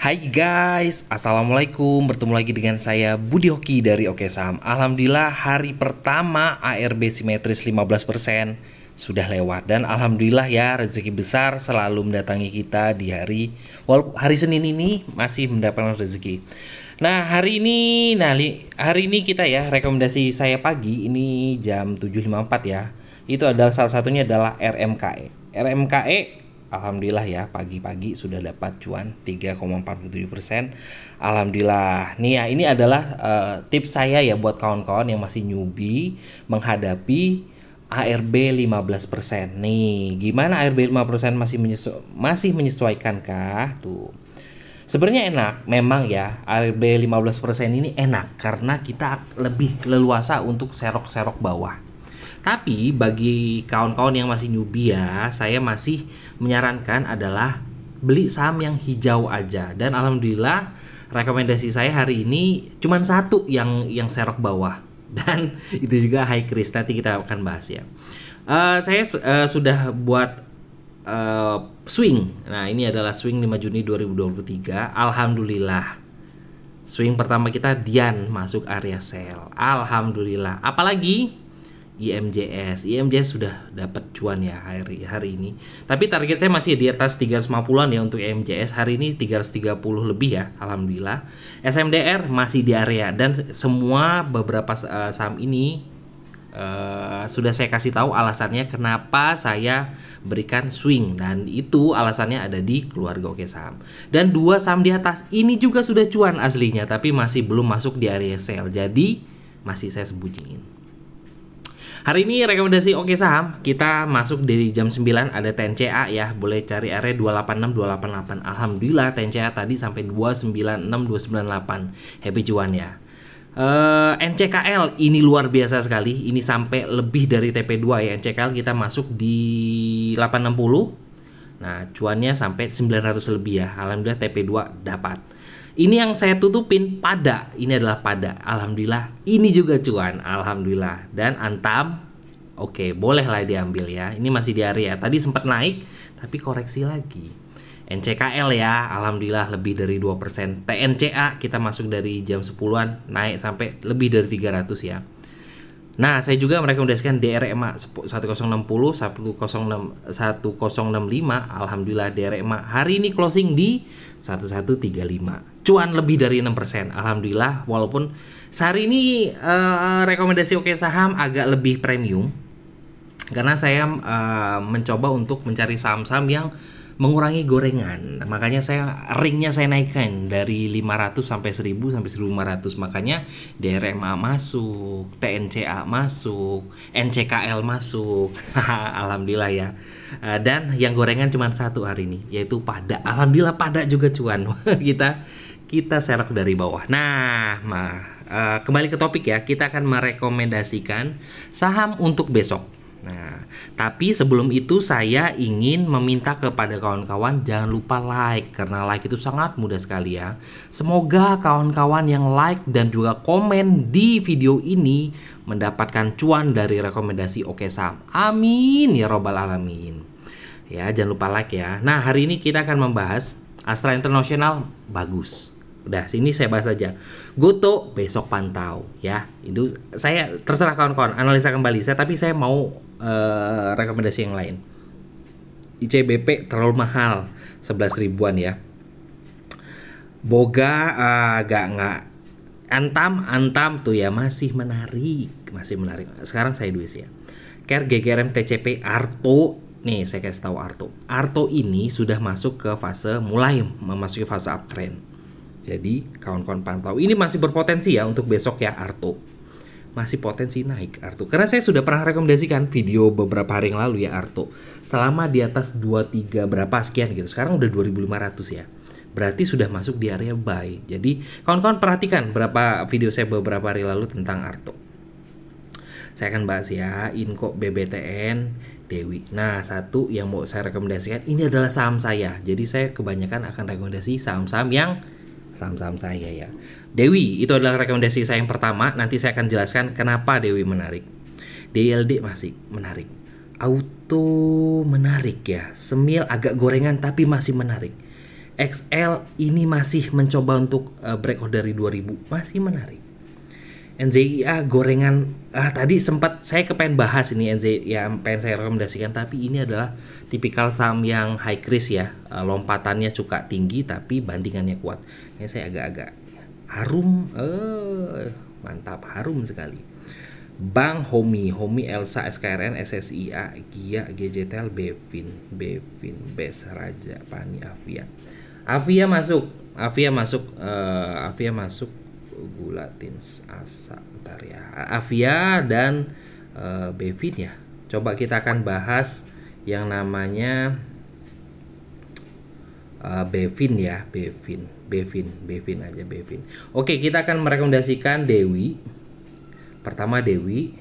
Hai guys, Assalamualaikum Bertemu lagi dengan saya Budi Hoki dari Oke Saham Alhamdulillah hari pertama ARB simetris 15% sudah lewat Dan Alhamdulillah ya rezeki besar selalu mendatangi kita di hari Walaupun hari Senin ini masih mendapatkan rezeki Nah hari ini, nah hari ini kita ya rekomendasi saya pagi ini jam 7.54 ya Itu adalah salah satunya adalah RMKE RMKE Alhamdulillah ya pagi-pagi sudah dapat cuan 3,47%. Alhamdulillah. Nih ya ini adalah uh, tips saya ya buat kawan-kawan yang masih newbie menghadapi ARB 15%. Nih, gimana ARB 5% masih menyesu masih menyesuaikan kah? Tuh. Sebenarnya enak, memang ya. ARB 15% ini enak karena kita lebih leluasa untuk serok-serok bawah tapi bagi kawan-kawan yang masih newbie ya, saya masih menyarankan adalah beli saham yang hijau aja. Dan alhamdulillah rekomendasi saya hari ini cuma satu yang yang serok bawah dan itu juga high risk nanti kita akan bahas ya. Uh, saya uh, sudah buat uh, swing. Nah, ini adalah swing 5 Juni 2023. Alhamdulillah. Swing pertama kita Dian masuk area sell. Alhamdulillah. Apalagi IMJS. IMJS sudah dapat cuan ya hari hari ini. Tapi target saya masih di atas 350-an ya untuk IMJS. Hari ini 330 lebih ya, alhamdulillah. SMDR masih di area dan semua beberapa eh, saham ini uh, sudah saya kasih tahu alasannya kenapa saya berikan swing dan itu alasannya ada di keluarga Oke Saham. Dan dua saham di atas ini juga sudah cuan aslinya tapi masih belum masuk di area sell. Jadi masih saya sembunyiin. Hari ini rekomendasi Oke Saham, kita masuk dari jam 9 ada TNCA ya, boleh cari area 286 288. Alhamdulillah TNCA tadi sampai 296 298. Happy cuan ya. Uh, eh, NCKL ini luar biasa sekali, ini sampai lebih dari TP2 ya. NCKL kita masuk di 860. Nah, cuannya sampai 900 lebih ya. Alhamdulillah TP2 dapat. Ini yang saya tutupin pada. Ini adalah pada. Alhamdulillah. Ini juga cuan. Alhamdulillah. Dan antam. Oke, okay, bolehlah diambil ya. Ini masih di area. Tadi sempat naik, tapi koreksi lagi. NCKL ya, alhamdulillah lebih dari 2%. TNCA kita masuk dari jam 10-an naik sampai lebih dari 300 ya. Nah, saya juga merekomendasikan DRMA 1060 106, 1065. Alhamdulillah DRMA e hari ini closing di 1135. Cuan lebih dari 6%. Alhamdulillah walaupun hari ini uh, rekomendasi oke saham agak lebih premium karena saya uh, mencoba untuk mencari saham-saham yang mengurangi gorengan. Makanya saya ringnya saya naikkan dari 500 sampai 1000 sampai 1500. Makanya DRMA masuk, TNCA masuk, NCKL masuk. Alhamdulillah ya. Eh, dan yang gorengan cuma satu hari ini yaitu pada. Alhamdulillah pada juga cuan. kita kita serak dari bawah. Nah, mah eh, Uh, kembali ke topik ya, kita akan merekomendasikan saham untuk besok Nah, tapi sebelum itu saya ingin meminta kepada kawan-kawan jangan lupa like karena like itu sangat mudah sekali ya. Semoga kawan-kawan yang like dan juga komen di video ini mendapatkan cuan dari rekomendasi Oke Sam. Amin ya robbal alamin. Ya, jangan lupa like ya. Nah, hari ini kita akan membahas Astra International bagus. Udah, sini saya bahas aja. Goto besok pantau ya. Itu saya terserah kawan-kawan analisa kembali saya tapi saya mau uh, rekomendasi yang lain. ICBP terlalu mahal, 11 ribuan ya. Boga eh, agak uh, nggak antam antam tuh ya masih menarik, masih menarik. Sekarang saya duit sih ya. Care GGRM TCP Arto nih saya kasih tahu Arto. Arto ini sudah masuk ke fase mulai memasuki fase uptrend. Jadi kawan-kawan pantau ini masih berpotensi ya untuk besok ya Arto masih potensi naik Arto. Karena saya sudah pernah rekomendasikan video beberapa hari yang lalu ya Arto. Selama di atas 23 berapa sekian gitu. Sekarang udah 2500 ya. Berarti sudah masuk di area buy. Jadi kawan-kawan perhatikan berapa video saya beberapa hari lalu tentang Arto. Saya akan bahas ya Inko BBTN Dewi. Nah, satu yang mau saya rekomendasikan ini adalah saham saya. Jadi saya kebanyakan akan rekomendasi saham-saham yang saham-saham saya ya. Dewi itu adalah rekomendasi saya yang pertama. Nanti saya akan jelaskan kenapa Dewi menarik. DLD masih menarik. Auto menarik ya. Semil agak gorengan tapi masih menarik. XL ini masih mencoba untuk eh, break dari 2000, masih menarik. NZIA ah, gorengan ah tadi sempat saya kepengen bahas ini NZIA ya, pengen saya rekomendasikan tapi ini adalah tipikal saham yang high risk ya ah, lompatannya cuka tinggi tapi bandingannya kuat ini saya agak-agak harum eh mantap harum sekali Bang Homi, Homi Elsa, SKRN, SSIA, GIA, GJTL, Bevin, Bevin, Bes Raja, Pani, Avia. Avia masuk, Avia masuk, uh, Avia masuk ugulatins asa bentar ya avia dan uh, eh, bevin ya coba kita akan bahas yang namanya uh, bevin ya bevin bevin bevin aja bevin oke kita akan merekomendasikan dewi pertama dewi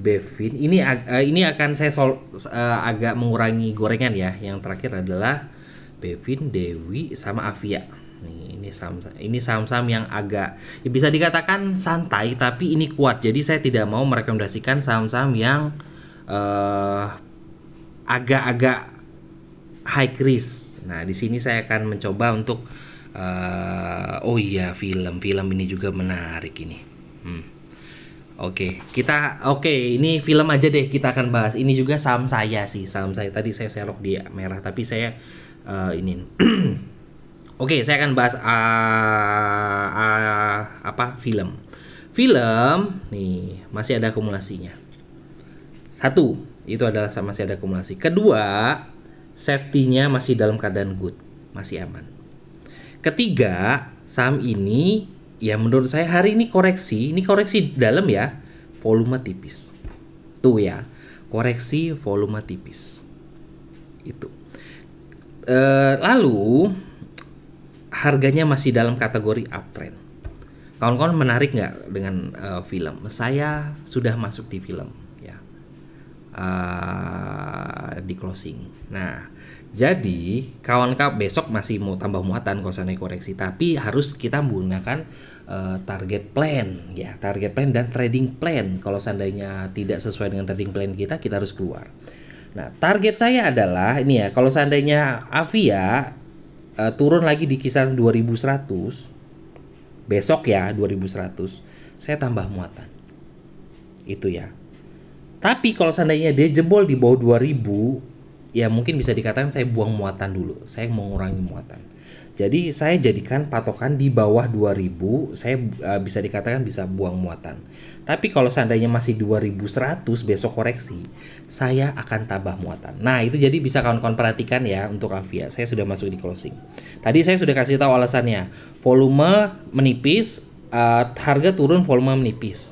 bevin ini uh, ini akan saya sol, uh, agak mengurangi gorengan ya yang terakhir adalah bevin dewi sama avia ini saham ini saham-saham yang agak ya bisa dikatakan santai tapi ini kuat. Jadi saya tidak mau merekomendasikan saham-saham yang eh, agak-agak uh, high risk. Nah, di sini saya akan mencoba untuk uh, oh iya film film ini juga menarik ini hmm. oke okay. kita oke okay, ini film aja deh kita akan bahas ini juga saham saya sih saham saya tadi saya serok dia merah tapi saya uh, ini Oke, okay, saya akan bahas uh, uh, apa film. Film nih masih ada akumulasinya. Satu, itu adalah masih ada akumulasi. Kedua, safety-nya masih dalam keadaan good, masih aman. Ketiga, saham ini ya menurut saya hari ini koreksi, ini koreksi dalam ya, volume tipis. Tuh ya, koreksi volume tipis. Itu. E, lalu harganya masih dalam kategori uptrend. Kawan-kawan menarik nggak dengan uh, film? Saya sudah masuk di film ya uh, di closing. Nah, jadi kawan-kawan besok masih mau tambah muatan kalau saya koreksi, tapi harus kita menggunakan uh, target plan ya, target plan dan trading plan. Kalau seandainya tidak sesuai dengan trading plan kita, kita harus keluar. Nah, target saya adalah ini ya, kalau seandainya Avia uh, turun lagi di kisaran 2100 besok ya 2100 saya tambah muatan itu ya tapi kalau seandainya dia jebol di bawah 2000 ya mungkin bisa dikatakan saya buang muatan dulu. Saya mengurangi muatan. Jadi saya jadikan patokan di bawah 2000, saya uh, bisa dikatakan bisa buang muatan. Tapi kalau seandainya masih 2100 besok koreksi, saya akan tambah muatan. Nah, itu jadi bisa kawan-kawan perhatikan ya untuk Avia. Saya sudah masuk di closing. Tadi saya sudah kasih tahu alasannya. Volume menipis, uh, harga turun, volume menipis.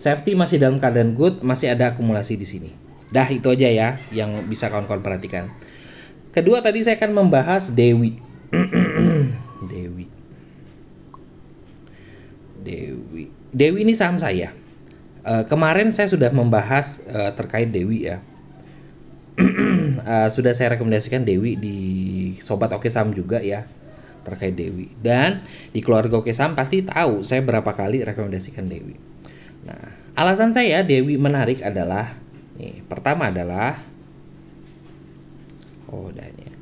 Safety masih dalam keadaan good, masih ada akumulasi di sini. Dah itu aja ya yang bisa kawan-kawan perhatikan. Kedua tadi saya akan membahas Dewi. Dewi. Dewi. Dewi ini saham saya. Uh, kemarin saya sudah membahas uh, terkait Dewi ya. uh, sudah saya rekomendasikan Dewi di Sobat Oke Saham juga ya terkait Dewi. Dan di keluarga Oke Saham pasti tahu saya berapa kali rekomendasikan Dewi. Nah, alasan saya Dewi menarik adalah Nih, pertama adalah oh dan ya.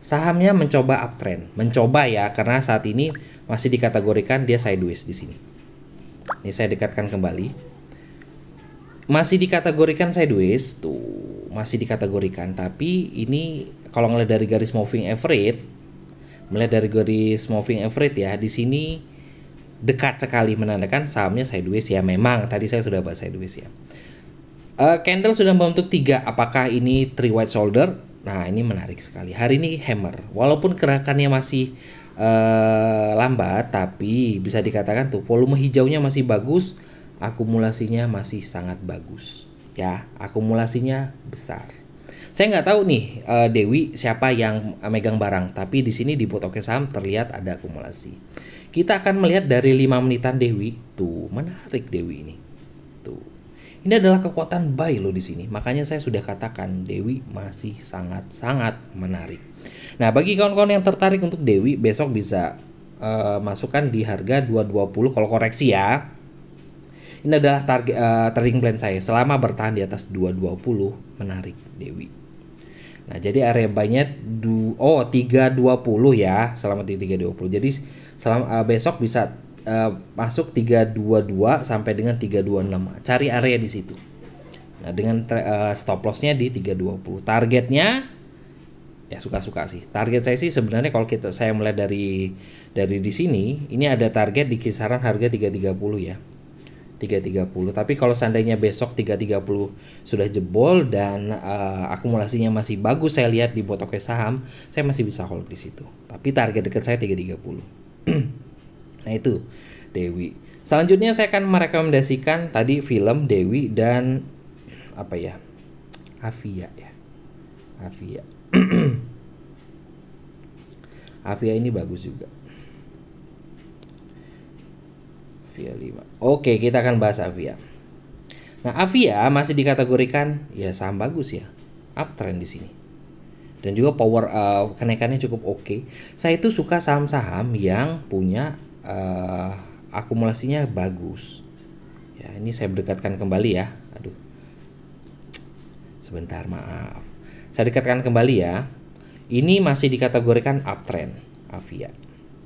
Sahamnya mencoba uptrend, mencoba ya karena saat ini masih dikategorikan dia sideways di sini. Ini saya dekatkan kembali. Masih dikategorikan sideways tuh, masih dikategorikan tapi ini kalau ngelihat dari garis moving average, melihat dari garis moving average ya di sini dekat sekali menandakan sahamnya sideways ya memang tadi saya sudah bahas sideways ya Uh, candle sudah membentuk tiga. Apakah ini three white shoulder? Nah ini menarik sekali. Hari ini hammer. Walaupun gerakannya masih uh, lambat, tapi bisa dikatakan tuh volume hijaunya masih bagus, akumulasinya masih sangat bagus. Ya, akumulasinya besar. Saya nggak tahu nih uh, Dewi siapa yang megang barang, tapi di sini di Botoke saham terlihat ada akumulasi. Kita akan melihat dari lima menitan Dewi. Tuh, menarik Dewi ini. Ini adalah kekuatan buy lo di sini. Makanya saya sudah katakan Dewi masih sangat-sangat menarik. Nah, bagi kawan-kawan yang tertarik untuk Dewi besok bisa uh, masukkan di harga 220 kalau koreksi ya. Ini adalah target uh, eh, trading plan saya selama bertahan di atas 220 menarik Dewi. Nah, jadi area buy-nya oh, tiga oh 320 ya, selama di 320. Jadi selama uh, eh, besok bisa uh, masuk 322 sampai dengan 326. Cari area di situ. Nah, dengan uh, stop lossnya di 320. Targetnya ya suka-suka sih. Target saya sih sebenarnya kalau kita saya melihat dari dari di sini, ini ada target di kisaran harga 330 ya. 330. Tapi kalau seandainya besok 330 sudah jebol dan uh, akumulasinya masih bagus saya lihat di botoknya saham, saya masih bisa hold di situ. Tapi target dekat saya 330. Nah itu Dewi. Selanjutnya saya akan merekomendasikan tadi film Dewi dan apa ya? Avia ya. Avia. Avia ini bagus juga. Avia 5. Oke, kita akan bahas Avia. Nah, Avia masih dikategorikan ya saham bagus ya. Uptrend di sini. Dan juga power uh, kenaikannya cukup oke. Okay. Saya itu suka saham-saham yang punya uh, akumulasinya bagus. Ya, ini saya berdekatkan kembali ya. Aduh. Sebentar, maaf. Saya dekatkan kembali ya. Ini masih dikategorikan uptrend Avia.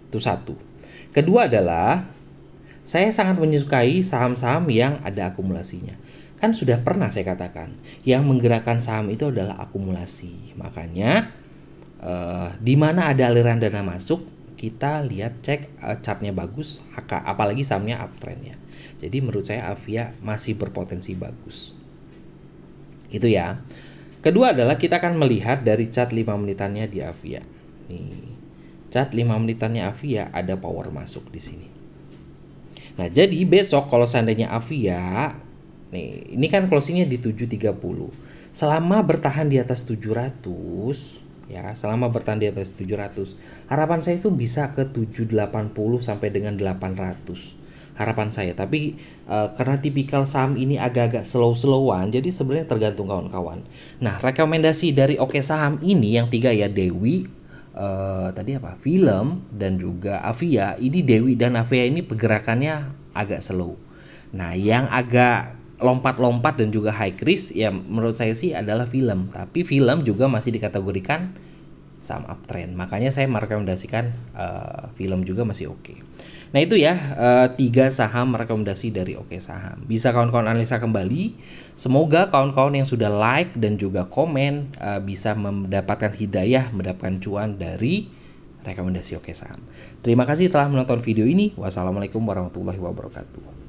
Itu satu. Kedua adalah saya sangat menyukai saham-saham yang ada akumulasinya. Kan sudah pernah saya katakan, yang menggerakkan saham itu adalah akumulasi. Makanya eh, di mana ada aliran dana masuk, kita lihat cek eh, chartnya bagus, apalagi sahamnya uptrend ya. Jadi menurut saya Avia masih berpotensi bagus. Itu ya. Kedua adalah kita akan melihat dari chart 5 menitannya di Avia. Nih, chart 5 menitannya Avia ada power masuk di sini. Nah, jadi besok kalau seandainya Avia nih, ini kan closingnya di 730. Selama bertahan di atas 700, ya selama bertahan di atas 700 harapan saya itu bisa ke 780 sampai dengan 800 harapan saya tapi uh, karena tipikal saham ini agak-agak slow-slowan jadi sebenarnya tergantung kawan-kawan nah rekomendasi dari oke saham ini yang tiga ya Dewi uh, tadi apa film dan juga Avia ini Dewi dan Avia ini pergerakannya agak slow nah yang agak lompat-lompat dan juga high risk ya menurut saya sih adalah film tapi film juga masih dikategorikan saham uptrend makanya saya merekomendasikan uh, film juga masih oke okay. nah itu ya uh, tiga saham rekomendasi dari oke okay saham bisa kawan-kawan analisa kembali semoga kawan-kawan yang sudah like dan juga komen uh, bisa mendapatkan hidayah mendapatkan cuan dari rekomendasi oke okay saham terima kasih telah menonton video ini wassalamualaikum warahmatullahi wabarakatuh